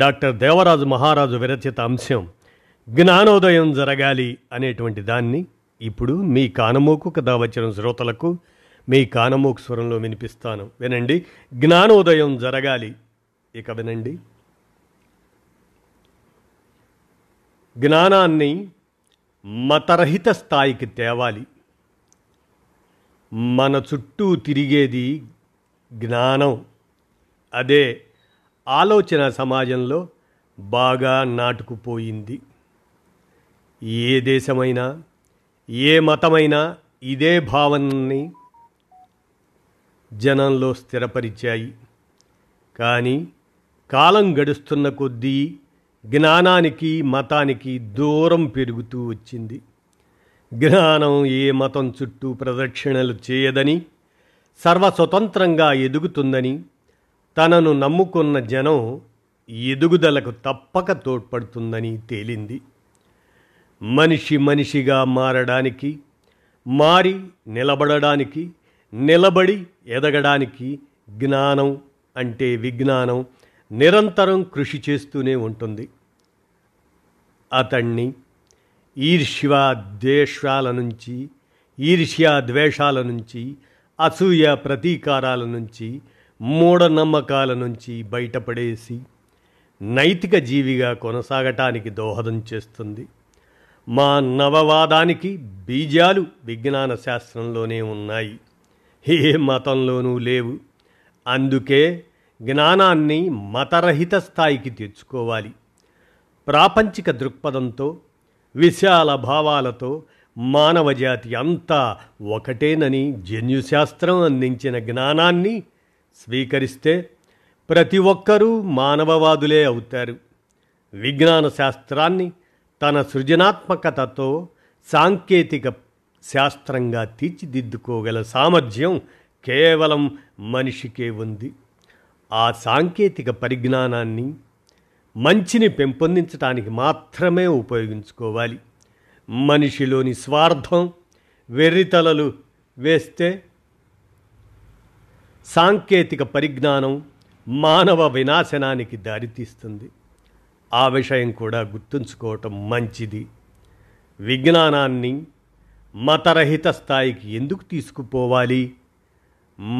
doctor Devaraju మహారాజు విరచిత అంశం జ్ఞానోదయం జరగాలి అనేటువంటి దాన్ని ఇప్పుడు మీ కానమోకు కథ వచ్చిన శ్రోతలకు మీ కానమోకు స్వరంలో వినిపిస్తాను వినండి జ్ఞానోదయం జరగాలి ఇక వినండి జ్ఞానాన్ని మతరహిత స్థాయికి తేవాలి మన చుట్టూ తిరిగేది జ్ఞానం అదే ఆలోచన సమాజంలో బాగా నాటుకుపోయింది ఏ దేశమైనా ఏ మతమైనా ఇదే భావనని జనంలో స్థిరపరిచాయి కానీ కాలం గడుస్తున్న కొద్దీ జ్ఞానానికి మతానికి దూరం పెరుగుతూ వచ్చింది జ్ఞానం ఏ మతం చుట్టూ ప్రదక్షిణలు చేయదని సర్వస్వతంత్రంగా ఎదుగుతుందని తనను నమ్ముకున్న జనం ఎదుగుదలకు తప్పక తోడ్పడుతుందని తేలింది మనిషి మనిషిగా మారడానికి మారి నిలబడడానికి నిలబడి ఎదగడానికి జ్ఞానం అంటే విజ్ఞానం నిరంతరం కృషి చేస్తూనే ఉంటుంది అతణ్ణి ఈర్ష్య ద్వేషాల నుంచి ఈర్ష్యా ద్వేషాల నుంచి అసూయ ప్రతీకారాల నుంచి మూఢనమ్మకాల నుంచి బయటపడేసి నైతిక జీవిగా కొనసాగటానికి దోహదం చేస్తుంది మా నవవాదానికి బీజాలు విజ్ఞాన శాస్త్రంలోనే ఉన్నాయి ఏ మతంలోనూ లేవు అందుకే జ్ఞానాన్ని మతరహిత స్థాయికి తెచ్చుకోవాలి ప్రాపంచిక దృక్పథంతో విశాల భావాలతో మానవజాతి అంతా ఒకటేనని జన్యుశాస్త్రం అందించిన జ్ఞానాన్ని స్వీకరిస్తే ప్రతి ఒక్కరూ మానవవాదులే అవుతారు విజ్ఞాన శాస్త్రాన్ని తన సృజనాత్మకతతో సాంకేతిక శాస్త్రంగా తీర్చిదిద్దుకోగల సామర్థ్యం కేవలం మనిషికే ఉంది ఆ సాంకేతిక పరిజ్ఞానాన్ని మంచిని పెంపొందించడానికి మాత్రమే ఉపయోగించుకోవాలి మనిషిలోని స్వార్థం వెర్రితలలు వేస్తే సాంకేతిక పరిజ్ఞానం మానవ వినాశనానికి దారితీస్తుంది ఆ విషయం కూడా గుర్తుంచుకోవటం మంచిది విజ్ఞానాన్ని మతరహిత స్థాయికి ఎందుకు తీసుకుపోవాలి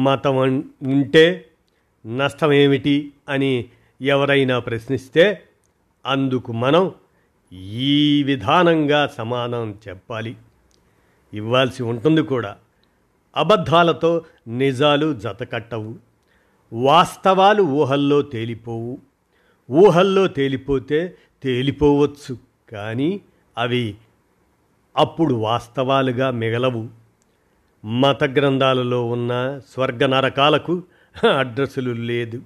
మతం ఉంటే నష్టం ఏమిటి అని ఎవరైనా ప్రశ్నిస్తే అందుకు మనం ఈ విధానంగా సమాధానం చెప్పాలి ఇవ్వాల్సి ఉంటుంది కూడా అబద్ధాలతో నిజాలు జతకట్టవు వాస్తవాలు ఊహల్లో తేలిపోవు ఊహల్లో తేలిపోతే తేలిపోవచ్చు కానీ అవి అప్పుడు వాస్తవాలుగా మిగలవు మత గ్రంథాలలో ఉన్న స్వర్గ నరకాలకు అడ్రస్సులు లేదు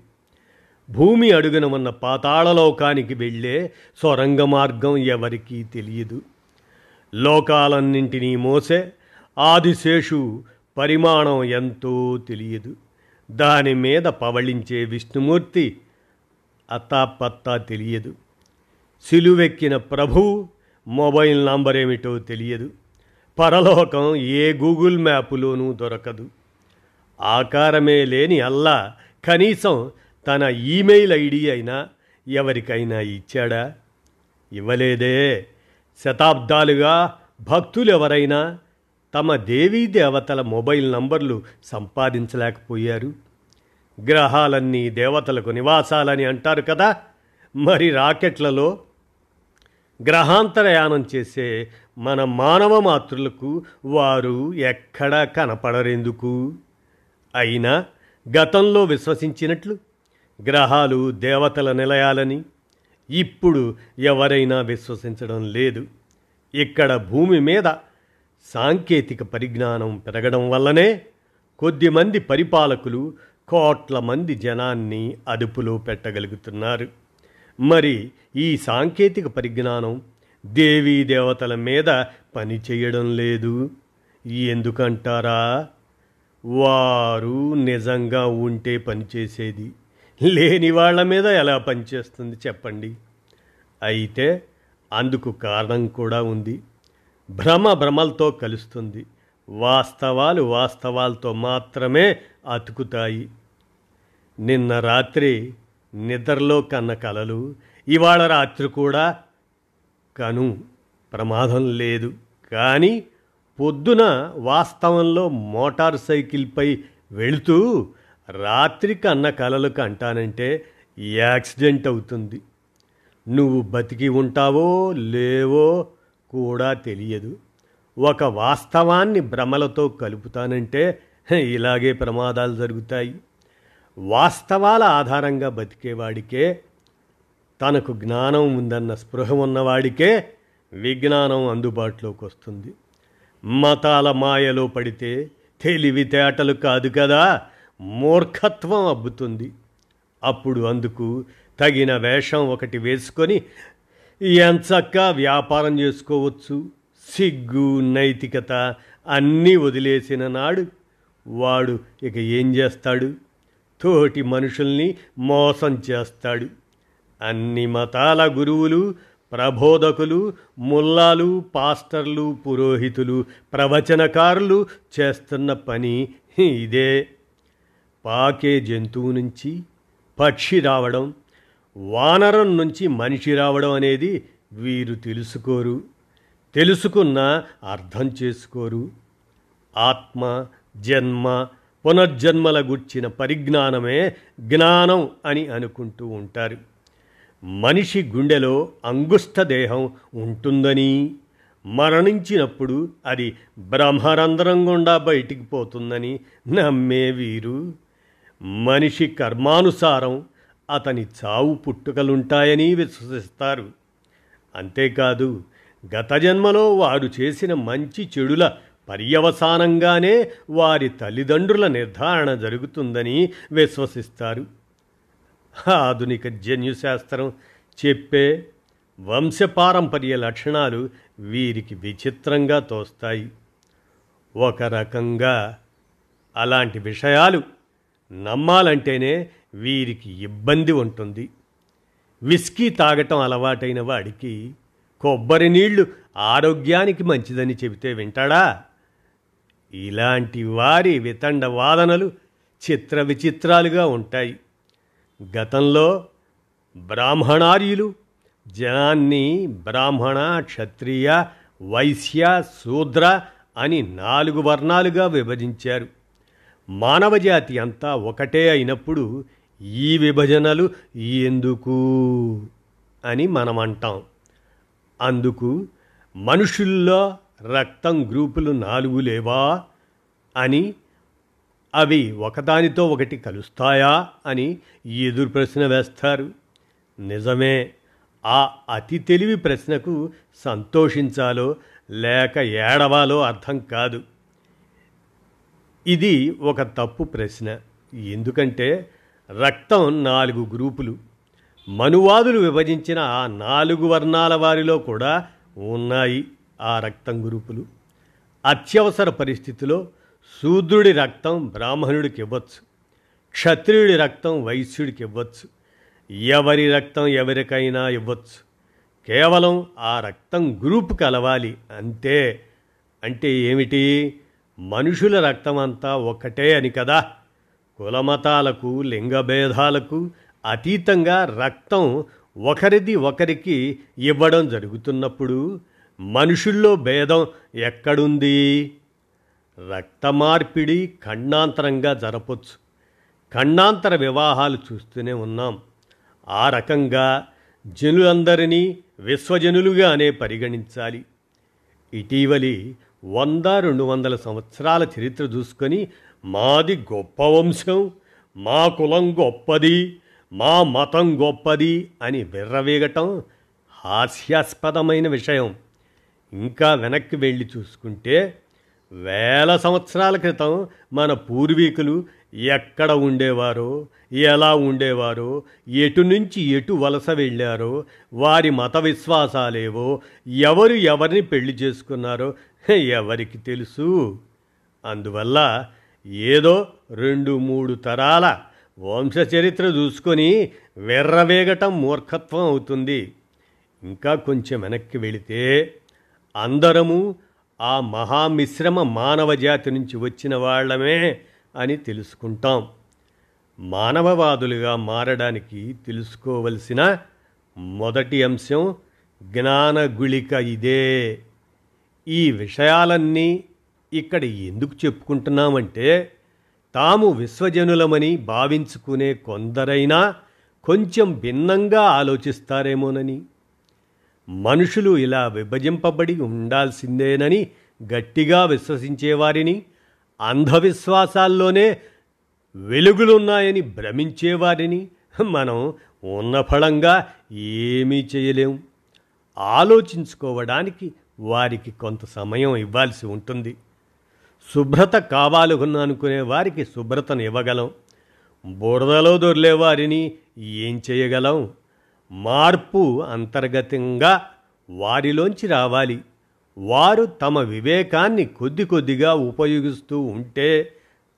భూమి అడుగున ఉన్న పాతాళలోకానికి వెళ్ళే సొరంగ మార్గం ఎవరికీ తెలియదు లోకాలన్నింటినీ మోసే ఆదిశేషు పరిమాణం ఎంతో తెలియదు దాని మీద పవళించే విష్ణుమూర్తి అత్తాపత్తా తెలియదు సిలువెక్కిన ప్రభు మొబైల్ నంబర్ ఏమిటో తెలియదు పరలోకం ఏ గూగుల్ మ్యాప్లోనూ దొరకదు ఆకారమే లేని అల్లా కనీసం తన ఈమెయిల్ ఐడి అయినా ఎవరికైనా ఇచ్చాడా ఇవ్వలేదే శతాబ్దాలుగా భక్తులు ఎవరైనా తమ దేవీ దేవతల మొబైల్ నంబర్లు సంపాదించలేకపోయారు గ్రహాలన్నీ దేవతలకు నివాసాలని అంటారు కదా మరి రాకెట్లలో గ్రహాంతరయానం చేసే మన మానవ మాతృలకు వారు ఎక్కడా కనపడరెందుకు అయినా గతంలో విశ్వసించినట్లు గ్రహాలు దేవతల నిలయాలని ఇప్పుడు ఎవరైనా విశ్వసించడం లేదు ఇక్కడ భూమి మీద సాంకేతిక పరిజ్ఞానం పెరగడం వల్లనే కొద్దిమంది పరిపాలకులు కోట్ల మంది జనాన్ని అదుపులో పెట్టగలుగుతున్నారు మరి ఈ సాంకేతిక పరిజ్ఞానం దేవీ దేవతల మీద పని చేయడం లేదు ఎందుకంటారా వారు నిజంగా ఉంటే పనిచేసేది లేని వాళ్ళ మీద ఎలా పనిచేస్తుంది చెప్పండి అయితే అందుకు కారణం కూడా ఉంది భ్రమ భ్రమలతో కలుస్తుంది వాస్తవాలు వాస్తవాలతో మాత్రమే అతుకుతాయి నిన్న రాత్రి నిద్రలో కన్న కలలు ఇవాళ రాత్రి కూడా కను ప్రమాదం లేదు కానీ పొద్దున వాస్తవంలో మోటార్ సైకిల్పై వెళుతూ రాత్రి కన్న కలలు కంటానంటే యాక్సిడెంట్ అవుతుంది నువ్వు బతికి ఉంటావో లేవో కూడా తెలియదు ఒక వాస్తవాన్ని భ్రమలతో కలుపుతానంటే ఇలాగే ప్రమాదాలు జరుగుతాయి వాస్తవాల ఆధారంగా బతికేవాడికే తనకు జ్ఞానం ఉందన్న స్పృహ ఉన్నవాడికే విజ్ఞానం అందుబాటులోకి వస్తుంది మతాల మాయలో పడితే తెలివితేటలు కాదు కదా మూర్ఖత్వం అబ్బుతుంది అప్పుడు అందుకు తగిన వేషం ఒకటి వేసుకొని ఎంచక్క వ్యాపారం చేసుకోవచ్చు సిగ్గు నైతికత అన్నీ వదిలేసిన నాడు వాడు ఇక ఏం చేస్తాడు తోటి మనుషుల్ని మోసం చేస్తాడు అన్ని మతాల గురువులు ప్రబోధకులు ముల్లాలు పాస్టర్లు పురోహితులు ప్రవచనకారులు చేస్తున్న పని ఇదే పాకే జంతువు నుంచి పక్షి రావడం వానరం నుంచి మనిషి రావడం అనేది వీరు తెలుసుకోరు తెలుసుకున్న అర్థం చేసుకోరు ఆత్మ జన్మ పునర్జన్మల గుర్చిన పరిజ్ఞానమే జ్ఞానం అని అనుకుంటూ ఉంటారు మనిషి గుండెలో అంగుష్ట దేహం ఉంటుందని మరణించినప్పుడు అది బ్రహ్మరంధ్రం గుండా బయటికి పోతుందని నమ్మే వీరు మనిషి కర్మానుసారం అతని చావు పుట్టుకలుంటాయని విశ్వసిస్తారు అంతేకాదు గత జన్మలో వారు చేసిన మంచి చెడుల పర్యవసానంగానే వారి తల్లిదండ్రుల నిర్ధారణ జరుగుతుందని విశ్వసిస్తారు ఆధునిక జన్యుశాస్త్రం చెప్పే వంశపారంపర్య లక్షణాలు వీరికి విచిత్రంగా తోస్తాయి ఒక రకంగా అలాంటి విషయాలు నమ్మాలంటేనే వీరికి ఇబ్బంది ఉంటుంది విస్కీ తాగటం అలవాటైన వాడికి కొబ్బరి నీళ్లు ఆరోగ్యానికి మంచిదని చెబితే వింటాడా ఇలాంటి వారి వితండ వాదనలు చిత్ర విచిత్రాలుగా ఉంటాయి గతంలో బ్రాహ్మణార్యులు జనాన్ని బ్రాహ్మణ క్షత్రియ వైశ్య శూద్ర అని నాలుగు వర్ణాలుగా విభజించారు మానవజాతి అంతా ఒకటే అయినప్పుడు ఈ విభజనలు ఎందుకు అని మనం అంటాం అందుకు మనుషుల్లో రక్తం గ్రూపులు నాలుగు లేవా అని అవి ఒకదానితో ఒకటి కలుస్తాయా అని ఎదురు ప్రశ్న వేస్తారు నిజమే ఆ అతి తెలివి ప్రశ్నకు సంతోషించాలో లేక ఏడవాలో అర్థం కాదు ఇది ఒక తప్పు ప్రశ్న ఎందుకంటే రక్తం నాలుగు గ్రూపులు మనువాదులు విభజించిన ఆ నాలుగు వర్ణాల వారిలో కూడా ఉన్నాయి ఆ రక్తం గ్రూపులు అత్యవసర పరిస్థితిలో శూద్రుడి రక్తం బ్రాహ్మణుడికి ఇవ్వచ్చు క్షత్రియుడి రక్తం వైశ్యుడికి ఇవ్వచ్చు ఎవరి రక్తం ఎవరికైనా ఇవ్వచ్చు కేవలం ఆ రక్తం గ్రూపు కలవాలి అంతే అంటే ఏమిటి మనుషుల రక్తం అంతా ఒకటే అని కదా కులమతాలకు లింగభేదాలకు అతీతంగా రక్తం ఒకరిది ఒకరికి ఇవ్వడం జరుగుతున్నప్పుడు మనుషుల్లో భేదం ఎక్కడుంది రక్త మార్పిడి ఖండాంతరంగా జరపొచ్చు ఖండాంతర వివాహాలు చూస్తూనే ఉన్నాం ఆ రకంగా జనులందరినీ విశ్వజనులుగానే పరిగణించాలి ఇటీవలి వంద రెండు వందల సంవత్సరాల చరిత్ర చూసుకొని మాది గొప్ప వంశం మా కులం గొప్పది మా మతం గొప్పది అని విర్రవేగటం హాస్యాస్పదమైన విషయం ఇంకా వెనక్కి వెళ్ళి చూసుకుంటే వేల సంవత్సరాల క్రితం మన పూర్వీకులు ఎక్కడ ఉండేవారో ఎలా ఉండేవారో ఎటు నుంచి ఎటు వలస వెళ్ళారో వారి మత విశ్వాసాలేవో ఎవరు ఎవరిని పెళ్లి చేసుకున్నారో ఎవరికి తెలుసు అందువల్ల ఏదో రెండు మూడు తరాల వంశ చరిత్ర చూసుకొని వెర్రవేగటం మూర్ఖత్వం అవుతుంది ఇంకా కొంచెం వెనక్కి వెళితే అందరము ఆ మహామిశ్రమ మానవ జాతి నుంచి వచ్చిన వాళ్ళమే అని తెలుసుకుంటాం మానవవాదులుగా మారడానికి తెలుసుకోవలసిన మొదటి అంశం జ్ఞానగుళిక ఇదే ఈ విషయాలన్నీ ఇక్కడ ఎందుకు చెప్పుకుంటున్నామంటే తాము విశ్వజనులమని భావించుకునే కొందరైనా కొంచెం భిన్నంగా ఆలోచిస్తారేమోనని మనుషులు ఇలా విభజింపబడి ఉండాల్సిందేనని గట్టిగా విశ్వసించేవారిని అంధవిశ్వాసాల్లోనే వెలుగులున్నాయని భ్రమించేవారిని మనం ఉన్నఫలంగా ఏమీ చేయలేం ఆలోచించుకోవడానికి వారికి కొంత సమయం ఇవ్వాల్సి ఉంటుంది శుభ్రత కావాలనుకునే వారికి శుభ్రతను ఇవ్వగలం బురదలో దొరలేవారిని ఏం చేయగలం మార్పు అంతర్గతంగా వారిలోంచి రావాలి వారు తమ వివేకాన్ని కొద్ది కొద్దిగా ఉపయోగిస్తూ ఉంటే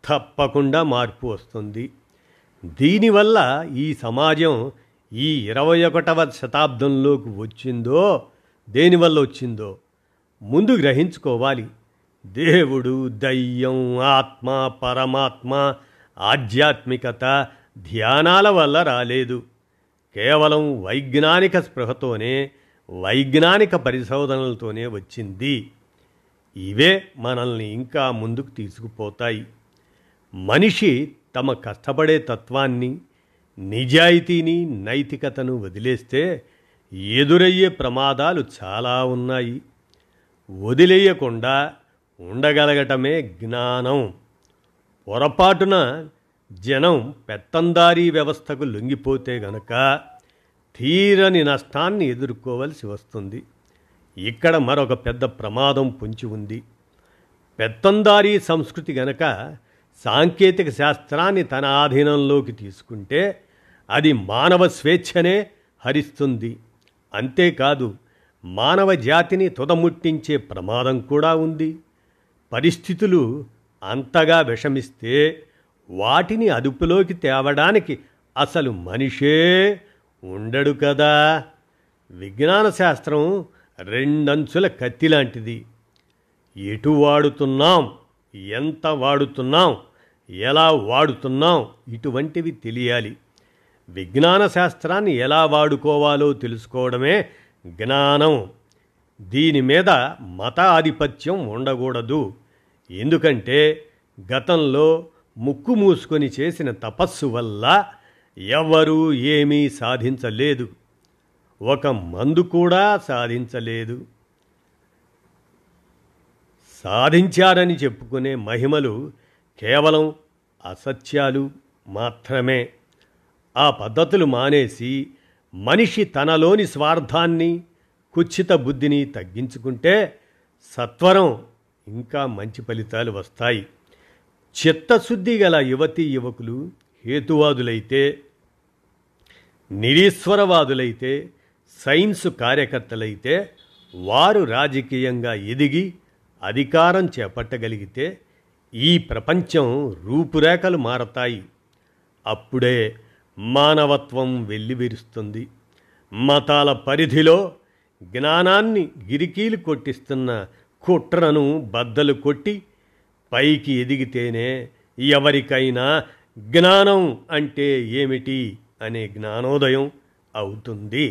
తప్పకుండా మార్పు వస్తుంది దీనివల్ల ఈ సమాజం ఈ ఇరవై ఒకటవ శతాబ్దంలోకి వచ్చిందో దేనివల్ల వచ్చిందో ముందు గ్రహించుకోవాలి దేవుడు దయ్యం ఆత్మ పరమాత్మ ఆధ్యాత్మికత ధ్యానాల వల్ల రాలేదు కేవలం వైజ్ఞానిక స్పృహతోనే వైజ్ఞానిక పరిశోధనలతోనే వచ్చింది ఇవే మనల్ని ఇంకా ముందుకు తీసుకుపోతాయి మనిషి తమ కష్టపడే తత్వాన్ని నిజాయితీని నైతికతను వదిలేస్తే ఎదురయ్యే ప్రమాదాలు చాలా ఉన్నాయి వదిలేయకుండా ఉండగలగటమే జ్ఞానం పొరపాటున జనం పెత్తందారీ వ్యవస్థకు లొంగిపోతే గనక తీరని నష్టాన్ని ఎదుర్కోవలసి వస్తుంది ఇక్కడ మరొక పెద్ద ప్రమాదం పొంచి ఉంది పెత్తందారీ సంస్కృతి గనక సాంకేతిక శాస్త్రాన్ని తన ఆధీనంలోకి తీసుకుంటే అది మానవ స్వేచ్ఛనే హరిస్తుంది అంతేకాదు మానవ జాతిని తుదముట్టించే ప్రమాదం కూడా ఉంది పరిస్థితులు అంతగా విషమిస్తే వాటిని అదుపులోకి తేవడానికి అసలు మనిషే ఉండడు కదా విజ్ఞాన శాస్త్రం రెండంచుల కత్తి లాంటిది ఎటు వాడుతున్నాం ఎంత వాడుతున్నాం ఎలా వాడుతున్నాం ఇటువంటివి తెలియాలి విజ్ఞాన శాస్త్రాన్ని ఎలా వాడుకోవాలో తెలుసుకోవడమే జ్ఞానం దీని మీద మత ఆధిపత్యం ఉండకూడదు ఎందుకంటే గతంలో ముక్కు మూసుకొని చేసిన తపస్సు వల్ల ఎవ్వరూ ఏమీ సాధించలేదు ఒక మందు కూడా సాధించలేదు సాధించారని చెప్పుకునే మహిమలు కేవలం అసత్యాలు మాత్రమే ఆ పద్ధతులు మానేసి మనిషి తనలోని స్వార్థాన్ని కుచ్చిత బుద్ధిని తగ్గించుకుంటే సత్వరం ఇంకా మంచి ఫలితాలు వస్తాయి చిత్తశుద్ధి గల యువతీ యువకులు హేతువాదులైతే నిరీశ్వరవాదులైతే సైన్స్ కార్యకర్తలైతే వారు రాజకీయంగా ఎదిగి అధికారం చేపట్టగలిగితే ఈ ప్రపంచం రూపురేఖలు మారతాయి అప్పుడే మానవత్వం వెల్లివిరుస్తుంది మతాల పరిధిలో జ్ఞానాన్ని గిరికీలు కొట్టిస్తున్న కుట్రను బద్దలు కొట్టి పైకి ఎదిగితేనే ఎవరికైనా జ్ఞానం అంటే ఏమిటి అనే జ్ఞానోదయం అవుతుంది